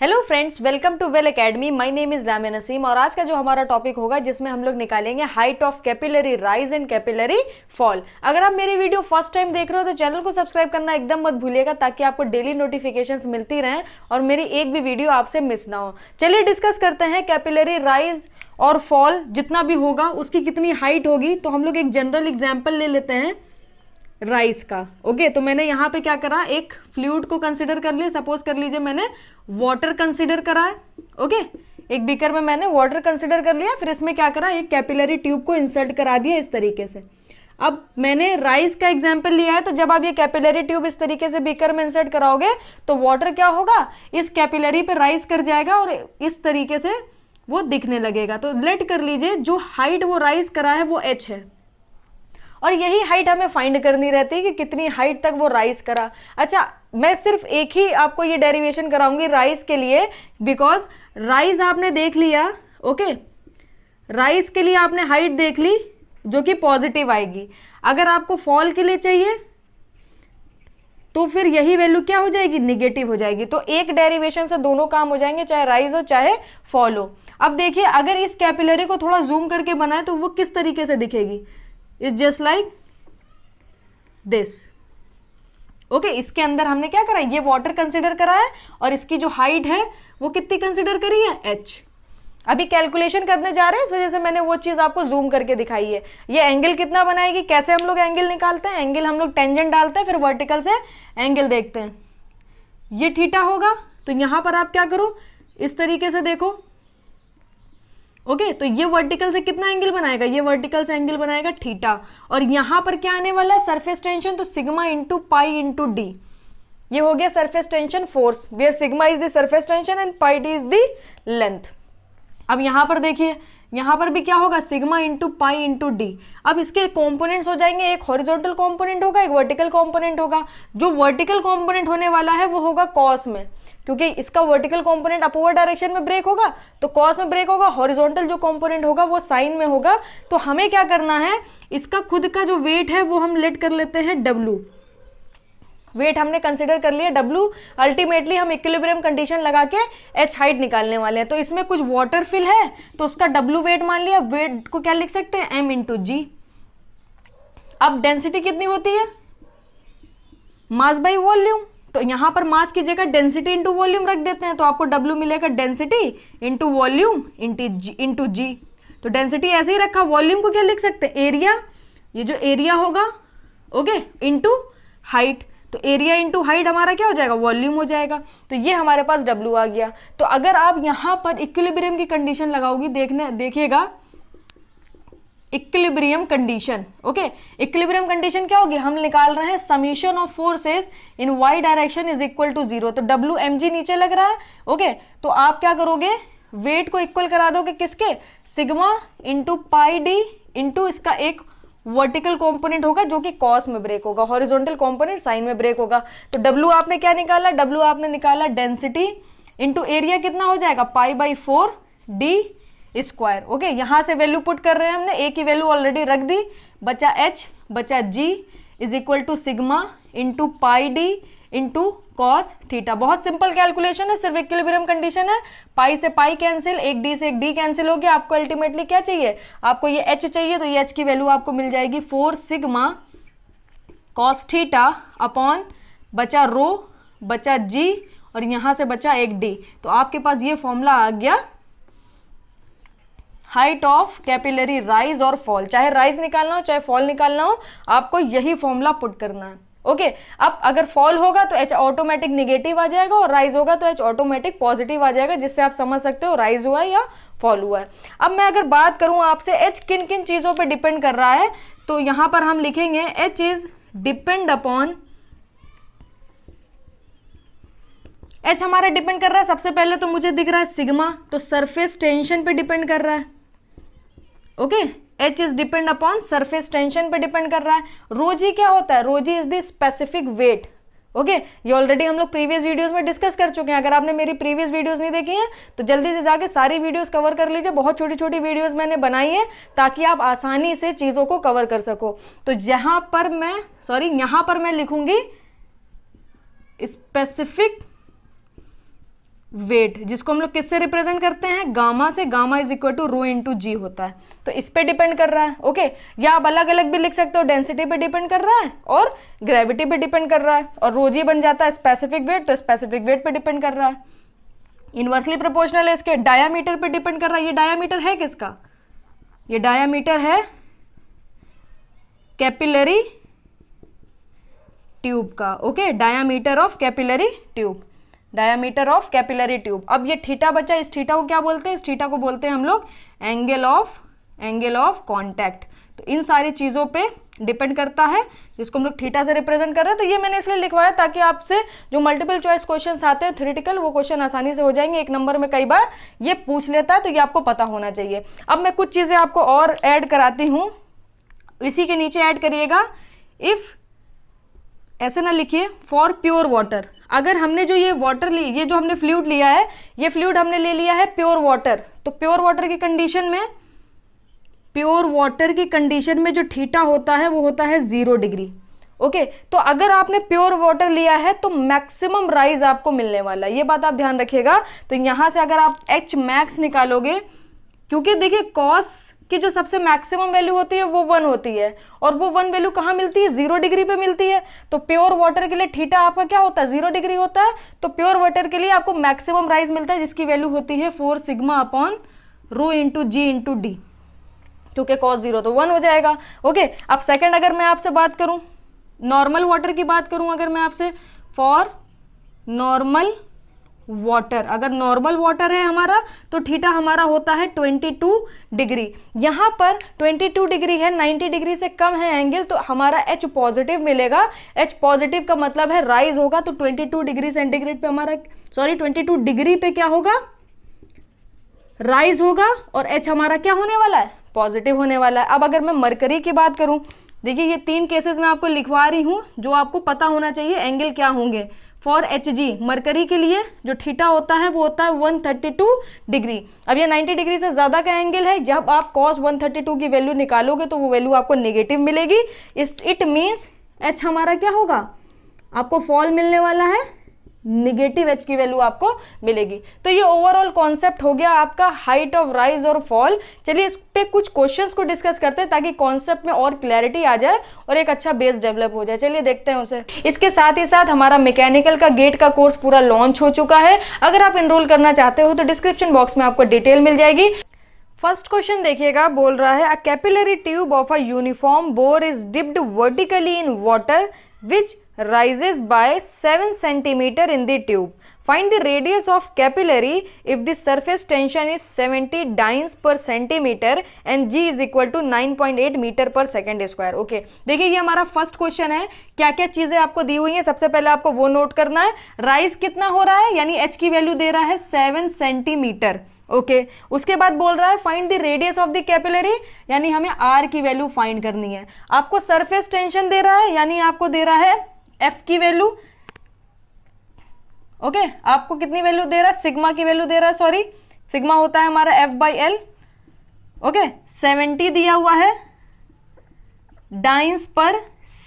Hello friends welcome to Well Academy my name is Rame Naseem और आज का जो हमारा टॉपिक होगा जिसमें हम लोग निकालेंगे height of capillary rise and capillary fall अगर आप मेरी वीडियो फर्स्ट टाइम देख रहे हो तो चैनल को सब्सक्राइब करना एकदम मत भूलिएगा ताकि आपको डेली नोटिफिकेशंस मिलती रहें और मेरी एक भी वीडियो आपसे मिस ना हो चलिए डिस्कस करते हैं कैपिलरी राइज और फॉल जितना भी होगा उसकी कितनी हाइट होगी तो हम लोग एक जनरल एग्जाम्पल ले लेते हैं राइस का ओके तो मैंने यहाँ पे क्या करा एक फ्लूड को कंसिडर कर लिया सपोज कर लीजिए मैंने वाटर कंसिडर करा है ओके एक बीकर में मैंने वाटर कंसिडर कर लिया फिर इसमें क्या करा एक कैपिलरी ट्यूब को इंसर्ट करा दिया इस तरीके से अब मैंने राइस का एग्जाम्पल लिया है तो जब आप ये कैपिलरी ट्यूब इस तरीके से बीकर में इंसर्ट कराओगे तो वाटर क्या होगा इस कैपिलरी पे राइस कर जाएगा और इस तरीके से वो दिखने लगेगा तो लेट कर लीजिए जो हाइट वो राइस करा है वो एच है और यही हाइट हमें फाइंड करनी रहती है कि कितनी हाइट तक वो राइज करा अच्छा मैं सिर्फ एक ही आपको ये डेरिवेशन कराऊंगी राइज के लिए बिकॉज राइज आपने देख लिया ओके राइस राइज के लिए आपने हाइट देख ली जो कि पॉजिटिव आएगी अगर आपको फॉल के लिए चाहिए तो फिर यही वैल्यू क्या हो जाएगी निगेटिव हो जाएगी तो एक डेरिवेशन से दोनों काम हो जाएंगे चाहे राइज हो चाहे फॉल हो अब देखिए अगर इस कैपिलरी को थोड़ा जूम करके बनाए तो वो किस तरीके से दिखेगी is just like this okay इसके अंदर हमने क्या करा ये वाटर कंसिडर करा है और इसकी जो हाइट है वो कितनी कंसिडर करी है एच अभी कैलकुलेशन करने जा रहे हैं इस वजह से मैंने वो चीज़ आपको जूम करके दिखाई है ये एंगल कितना बनाएगी कैसे हम लोग एंगल निकालते हैं एंगल हम लोग टेंजेंट डालते हैं फिर वर्टिकल से एंगल देखते हैं ये ठीठा होगा तो यहाँ पर आप क्या करो इस तरीके से देखो ओके तो ये वर्टिकल से कितना एंगल बनाएगा ये वर्टिकल से एंगल बनाएगा थीटा और यहां पर क्या आने वाला है सरफेस टेंशन तो sigma into pi into D ये हो गया surface tension force where sigma is the surface tension and pi D is the length अब यहां पर देखिए यहां पर भी क्या होगा sigma into pi into D अब इसके कंपोनेंट्स हो जाएंगे एक हॉरिजॉन्टल कंपोनेंट होगा एक वर्टिकल कंपोनेंट होगा जो वर्टिकल कंपोनेंट होने वाला है वो होगा कॉस में क्योंकि इसका वर्टिकल कंपोनेंट अपोवर डायरेक्शन में ब्रेक होगा तो कॉस में ब्रेक होगा हॉरिजॉन्टल जो कंपोनेंट होगा वो साइन में होगा तो हमें क्या करना है इसका खुद का जो वेट है वो हम लेट कर लेते हैं डब्लू वेट हमने कंसिडर कर लिया डब्लू अल्टीमेटली हम इक्विलिब्रियम कंडीशन लगा के एच हाइट निकालने वाले हैं तो इसमें कुछ वाटर फिल है तो उसका डब्लू वेट मान लिया वेट को क्या लिख सकते हैं एम इंटू जी अब डेंसिटी कितनी होती है मास बाई वॉल्यूम तो यहां पर मास की जगह डेंसिटी इंटू वॉल्यूम रख देते हैं तो आपको डब्ल्यू मिलेगा density into volume into G तो डेंसिटी ऐसे ही रखा वॉल्यूम को क्या लिख सकते हैं एरिया ये जो एरिया होगा ओके इंटू हाइट तो एरिया इंटू हाइट हमारा क्या हो जाएगा वॉल्यूम हो जाएगा तो ये हमारे पास डब्ल्यू आ गया तो अगर आप यहां पर इक्विलिब्रियम की कंडीशन लगाओगी देखने देखिएगा equilibrium condition okay equilibrium condition क्या होगी हम निकाल रहे हैं summation of forces in Y direction is equal to zero तो डब्ल्यू एम जी नीचे लग रहा है ओके okay, तो आप क्या करोगे वेट को इक्वल करा दोगे किसके sigma into pi D into इसका एक वर्टिकल कंपोनेंट होगा जो कि कॉस में ब्रेक होगा हॉरिजॉन्टल कंपोनेंट साइन में ब्रेक होगा तो डब्ल्यू आपने क्या निकाला डब्ल्यू आपने निकाला डेंसिटी इंटू एरिया कितना हो जाएगा pi by four D square okay यहाँ से वैल्यू पुट कर रहे हैं हमने ए की वैल्यू ऑलरेडी रख दी बचा एच बचा G is equal to sigma into pi D into cos theta बहुत सिंपल कैलकुलेशन है सिर्फ इक्विलिब्रियम कंडीशन है पाई से पाई कैंसिल एक डी से एक डी कैंसिल हो गया आपको अल्टीमेटली क्या चाहिए आपको ये एच चाहिए तो ये एच की वैल्यू आपको मिल जाएगी four sigma cos theta upon बचा रो बचा जी और यहाँ से बचा एक डी तो आपके पास ये फॉर्मूला आ गया हाइट ऑफ कैपिलरी राइज और फॉल चाहे राइज निकालना हो चाहे फॉल निकालना हो आपको यही फॉर्मूला पुट करना है ओके okay, अब अगर फॉल होगा तो एच ऑटोमेटिक निगेटिव आ जाएगा और राइज होगा तो एच ऑटोमेटिक पॉजिटिव आ जाएगा जिससे आप समझ सकते हो राइज हुआ है या फॉल हुआ है अब मैं अगर बात करूं आपसे एच किन किन चीज़ों पे डिपेंड कर रहा है तो यहां पर हम लिखेंगे H is depend upon H हमारा डिपेंड कर रहा है सबसे पहले तो मुझे दिख रहा है सिग्मा तो सरफेस टेंशन पर डिपेंड कर रहा है okay H is depend upon surface tension पे डिपेंड कर रहा है रोजी क्या होता है rho G is the specific weight okay ये ऑलरेडी हम लोग प्रीवियस वीडियोस में डिस्कस कर चुके हैं अगर आपने मेरी प्रीवियस वीडियोस नहीं देखी हैं तो जल्दी से जाके सारी वीडियोस कवर कर लीजिए बहुत छोटी छोटी वीडियोस मैंने बनाई है ताकि आप आसानी से चीज़ों को कवर कर सको तो जहां पर मैं सॉरी यहां पर मैं लिखूंगी स्पेसिफिक वेट जिसको हम लोग किससे रिप्रेजेंट करते हैं गामा से gamma is equal to rho to G होता है तो इस पे डिपेंड कर रहा है ओके या आप अलग अलग भी लिख सकते हो डेंसिटी पे डिपेंड कर रहा है और ग्रेविटी पे डिपेंड कर रहा है और रोजी बन जाता है स्पेसिफिक वेट तो स्पेसिफिक वेट पे डिपेंड कर रहा है इनवर्सली प्रोपोर्शनल है इसके डायामीटर पर डिपेंड कर रहा है ये डायामीटर है किसका ये डायामीटर है कैपिलरी ट्यूब का okay diameter of capillary tube diameter of capillary tube अब ये ठीटा बचा इस ठीटा को क्या बोलते हैं इस ठीटा को बोलते हैं हम लोग angle of angle of contact तो इन सारी चीज़ों पे डिपेंड करता है जिसको हम लोग थीटा से रिप्रेजेंट कर रहे हैं तो ये मैंने इसलिए लिखवाया ताकि आपसे जो मल्टीपल चॉइस क्वेश्चन आते हैं थ्योरेटिकल वो क्वेश्चन आसानी से हो जाएंगे एक नंबर में कई बार ये पूछ लेता है तो ये आपको पता होना चाहिए अब मैं कुछ चीज़ें आपको और ऐड कराती हूँ इसी के नीचे ऐड करिएगा इफ़ ऐसे ना लिखिए फॉर प्योर वाटर अगर हमने जो ये वाटर ली ये जो हमने फ्लूड लिया है ये फ्लूड हमने ले लिया है प्योर वाटर तो प्योर वाटर की कंडीशन में प्योर वाटर की कंडीशन में जो ठीठा होता है वो होता है ज़ीरो डिग्री ओके okay, तो अगर आपने प्योर वाटर लिया है तो मैक्सिमम राइज आपको मिलने वाला है ये बात आप ध्यान रखिएगा तो यहां से अगर आप एच मैक्स निकालोगे क्योंकि देखिए कॉस कि जो सबसे मैक्सिमम वैल्यू होती है वो वन होती है और वो वन वैल्यू कहाँ मिलती है जीरो डिग्री पे मिलती है तो प्योर वाटर के लिए ठीटा आपका क्या होता है जीरो डिग्री होता है तो प्योर वाटर के लिए आपको मैक्सिमम राइज मिलता है जिसकी वैल्यू होती है four sigma upon rho into G into D क्योंकि कॉस जीरो तो वन तो हो जाएगा ओके अब सेकेंड अगर मैं आपसे बात करूँ नॉर्मल वाटर की बात करूँ अगर मैं आपसे फॉर नॉर्मल वाटर अगर नॉर्मल वाटर है हमारा तो थीटा हमारा होता है 22 डिग्री यहाँ पर 22 डिग्री है 90 डिग्री से कम है एंगल तो हमारा एच पॉजिटिव मिलेगा एच पॉजिटिव का मतलब है राइज होगा तो 22 डिग्री सेंटीग्रेड पे हमारा सॉरी 22 डिग्री पे क्या होगा राइज होगा और एच हमारा क्या होने वाला है पॉजिटिव होने वाला है अब अगर मैं मरकरी की बात करूँ देखिए ये तीन केसेस मैं आपको लिखवा रही हूँ जो आपको पता होना चाहिए एंगल क्या होंगे फॉर एच जी मरकरी के लिए जो ठीठा होता है वो होता है 132 डिग्री अब ये 90 डिग्री से ज़्यादा का एंगल है जब आप कॉस 132 की वैल्यू निकालोगे तो वो वैल्यू आपको नेगेटिव मिलेगी इट मीन्स एच हमारा क्या होगा आपको फॉल मिलने वाला है निगेटिव एच की वैल्यू आपको मिलेगी तो ये ओवरऑल कॉन्सेप्ट हो गया आपका हाइट ऑफ राइज और फॉल चलिए इस पे कुछ क्वेश्चंस को डिस्कस करते हैं ताकि कॉन्सेप्ट में और क्लैरिटी आ जाए और एक अच्छा बेस डेवलप हो जाए चलिए देखते हैं उसे इसके साथ ही साथ हमारा मैकेनिकल का गेट का कोर्स पूरा लॉन्च हो चुका है अगर आप इनरोल करना चाहते हो तो डिस्क्रिप्शन बॉक्स में आपको डिटेल मिल जाएगी फर्स्ट क्वेश्चन देखिएगा बोल रहा है a capillary tube of a uniform bore is dipped vertically in water which rises by 7 cm in the tube. Find the radius of capillary if the surface tension is 70 dynes per centimeter and g is equal to 9.8 meter per second square okay dekhiye ye hamara first question hai kya kya cheeze aapko di hui hai sabse pehle aapko wo note karna hai rise kitna ho raha hai yani h ki value de raha hai 7 cm okay okay. उसके बाद बोल रहा है find the radius of the capillary यानी हमें are की value find करनी है आपको सरफेस टेंशन दे रहा है यानी आपको दे रहा है एफ की वैल्यू ओके okay, आपको कितनी वैल्यू दे रहा है सिग्मा की वैल्यू दे रहा है सॉरी सिग्मा होता है हमारा F by L okay seventy दिया हुआ है डाइंस पर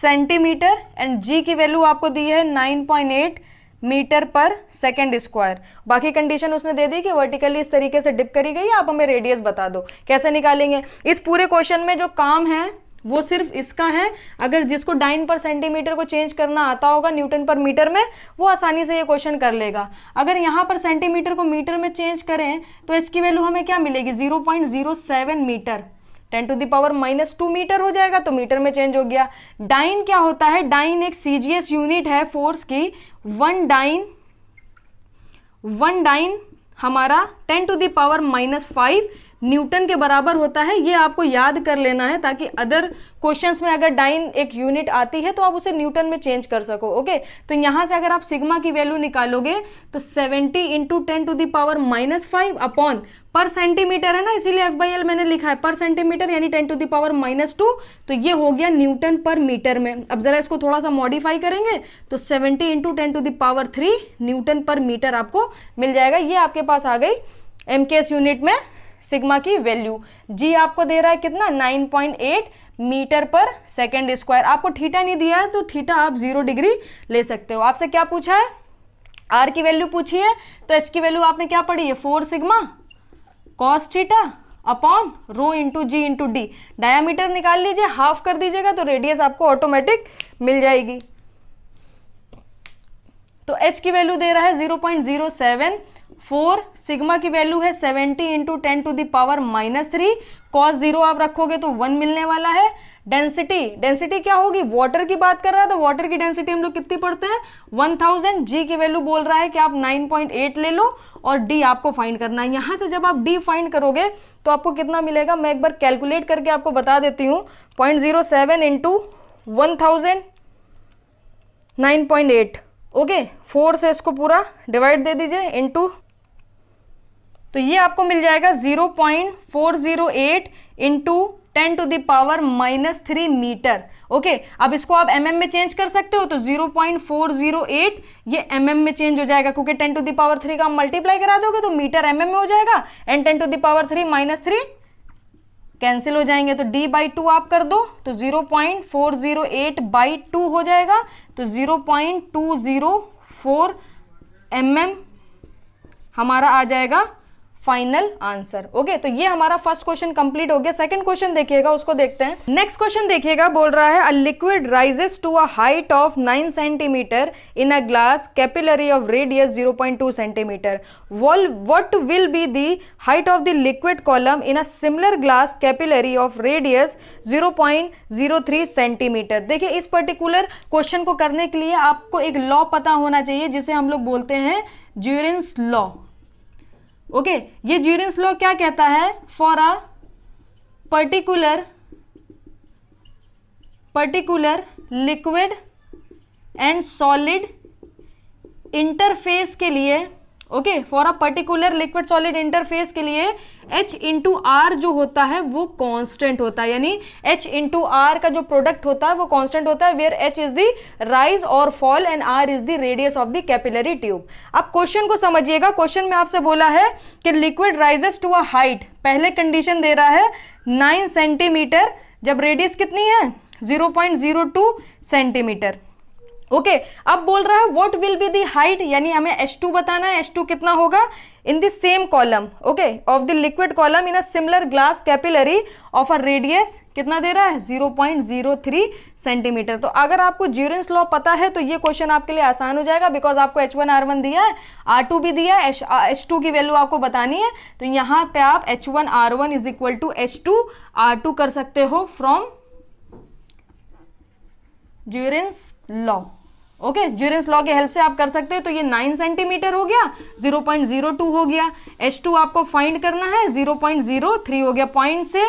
सेंटीमीटर एंड जी की वैल्यू आपको दी है nine point eight metre per second square बाकी कंडीशन उसने दे दी कि वर्टिकली इस तरीके से डिप करी गई आप हमें रेडियस बता दो कैसे निकालेंगे इस पूरे क्वेश्चन में जो काम है वो सिर्फ इसका है अगर जिसको डाइन पर सेंटीमीटर को चेंज करना आता होगा न्यूटन पर मीटर में वो आसानी से ये क्वेश्चन कर लेगा अगर यहाँ पर सेंटीमीटर को मीटर में चेंज करें तो एच की वैल्यू हमें क्या मिलेगी 0.07 metre 10 to the power minus two metre हो जाएगा तो मीटर में चेंज हो गया डाइन क्या होता है डाइन एक सी यूनिट है फोर्स की वन डाइन वन डाइन हमारा ten to the power minus five newton के बराबर होता है ये आपको याद कर लेना है ताकि अदर क्वेश्चन में अगर डाइन एक यूनिट आती है तो आप उसे न्यूटन में चेंज कर सको ओके तो यहाँ से अगर आप सिग्मा की वैल्यू निकालोगे तो 70 into ten to the power minus five upon per centimetre है ना इसीलिए एफ बाई एल मैंने लिखा है पर सेंटीमीटर यानी ten to the power minus two तो ये हो गया न्यूटन पर मीटर में अब जरा इसको थोड़ा सा मॉडिफाई करेंगे तो seventy into ten to the power three newton per metre आपको मिल जाएगा ये आपके पास आ गई एम यूनिट में सिग्मा की वैल्यू जी आपको दे रहा है कितना 9.8 मीटर पर सेकेंड स्क्वायर आपको थीटा नहीं दिया है तो थीटा आप जीरो डिग्री ले सकते हो आपसे क्या पूछा है आर की वैल्यू पूछी है तो एच की वैल्यू आपने क्या पढ़ी है four sigma cos theta upon rho into G into D diameter निकाल लीजिए हाफ कर दीजिएगा तो रेडियस आपको ऑटोमेटिक मिल जाएगी तो एच की वैल्यू दे रहा है zero point zero seven four sigma की वैल्यू है seventy into ten to the power minus three cos zero आप रखोगे तो वन मिलने वाला है डेंसिटी डेंसिटी क्या होगी वाटर की बात कर रहा है तो वाटर की डेंसिटी हम लोग कितनी पढ़ते हैं वन थाउजेंड जी की वैल्यू बोल रहा है कि आप नाइन पॉइंट एट ले लो और डी आपको फाइंड करना है यहां से जब आप डी फाइंड करोगे तो आपको कितना मिलेगा मैं एक बार कैलकुलेट करके आपको बता देती हूँ point zero seven into one thousand nine point eight okay four से इसको पूरा डिवाइड दे दीजिए इंटू तो ये आपको मिल जाएगा 0.408 point four zero eight into ten to the power minus three metre okay अब इसको आप एम mm में चेंज कर सकते हो तो 0.408 ये एम mm में चेंज हो जाएगा क्योंकि 10 टू दावर थ्री का मल्टीप्लाई करा दोगे तो मीटर एम mm में हो जाएगा and ten to the power three minus three cancel हो जाएंगे तो d बाई टू आप कर दो तो 0.408 point four zero eight by two हो जाएगा तो 0.204 point two zero four m m हमारा आ जाएगा फाइनल आंसर ओके तो ये हमारा फर्स्ट क्वेश्चन कंप्लीट हो गया सेकंड क्वेश्चन देखिएगा उसको देखते हैं नेक्स्ट क्वेश्चन देखिएगा बोल रहा है a liquid rises to a height of nine centimetre in a glass capillary of radius zero point two centimetre wall what will be the height of the liquid column in a similar glass capillary of radius zero zero point three centimetre देखिए इस particular question को करने के लिए आपको एक law पता होना चाहिए जिसे हम लोग बोलते हैं ज्यूरेंस लॉ ओके ये ज्यूरियंस लॉ क्या कहता है for a particular particular liquid and solid interface के लिए okay for a particular liquid solid interface के लिए एच इंटू आर जो होता है वो कांस्टेंट होता है यानी एच इंटू आर का जो प्रोडक्ट होता है वो कांस्टेंट होता है where H is the rise और fall and R is the radius of the capillary tube अब क्वेश्चन को समझिएगा क्वेश्चन में आपसे बोला है कि liquid rises to a height पहले कंडीशन दे रहा है नाइन सेंटीमीटर जब रेडियस कितनी है zero point zero two centimetre okay okay, अब बोल रहा है what will be the height यानी हमें H2 बताना है H2 कितना होगा इन the same column okay of the liquid column in a similar glass capillary of a radius कितना दे रहा है 0.03 सेंटीमीटर तो अगर आपको ज्यूरेंस लॉ पता है तो ये क्वेश्चन आपके लिए आसान हो जाएगा बिकॉज आपको एच वन दिया है आर भी दिया है एच की वैल्यू आपको बतानी है तो यहाँ पे आप one is equal to H2 R2 कर सकते हो from Jurin's law okay Jurin's law के हेल्प से आप कर सकते हो तो ये 9 सेंटीमीटर हो गया 0.02 हो गया एच टू आपको फाइंड करना है 0.03 हो गया पॉइंट से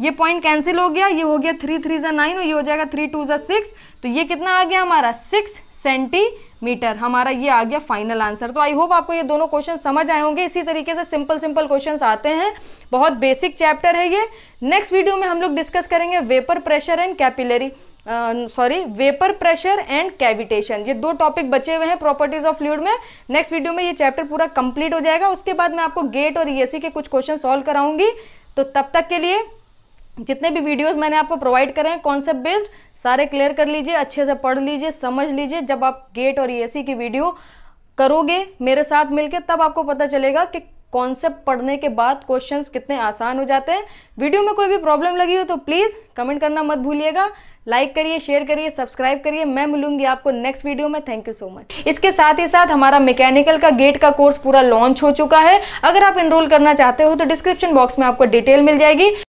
ये पॉइंट कैंसिल हो गया ये हो गया थ्री थ्री ज़ा नाइन और ये हो जाएगा थ्री टू ज़ा सिक्स तो ये कितना आ गया हमारा सिक्स सेंटीमीटर हमारा ये आ गया फाइनल आंसर तो आई होप आपको ये दोनों क्वेश्चन समझ आए होंगे इसी तरीके से सिंपल सिंपल क्वेश्चंस आते हैं बहुत बेसिक चैप्टर है ये नेक्स्ट वीडियो में हम लोग डिस्कस करेंगे vapour pressure and capillary sorry vapour pressure and cavitation ये दो टॉपिक बचे हुए हैं प्रॉपर्टीज ऑफ फ्लूड में नेक्स्ट वीडियो में ये चैप्टर पूरा कंप्लीट हो जाएगा उसके बाद मैं आपको गेट और ईएससी के कुछ क्वेश्चन सॉल्व कराऊंगी तो तब तक के लिए जितने भी वीडियोस मैंने आपको प्रोवाइड करे हैं कॉन्सेप्ट बेस्ड सारे क्लियर कर लीजिए अच्छे से पढ़ लीजिए समझ लीजिए जब आप गेट और ई की वीडियो करोगे मेरे साथ मिलकर तब आपको पता चलेगा कि कॉन्सेप्ट पढ़ने के बाद क्वेश्चंस कितने आसान हो जाते हैं वीडियो में कोई भी प्रॉब्लम लगी हो तो प्लीज़ कमेंट करना मत भूलिएगा लाइक करिए शेयर करिए सब्सक्राइब करिए मैं मिलूंगी आपको नेक्स्ट वीडियो में थैंक यू सो मच इसके साथ ही साथ हमारा मैकेनिकल का गेट का कोर्स पूरा लॉन्च हो चुका है अगर आप इनरोल करना चाहते हो तो डिस्क्रिप्शन बॉक्स में आपको डिटेल मिल जाएगी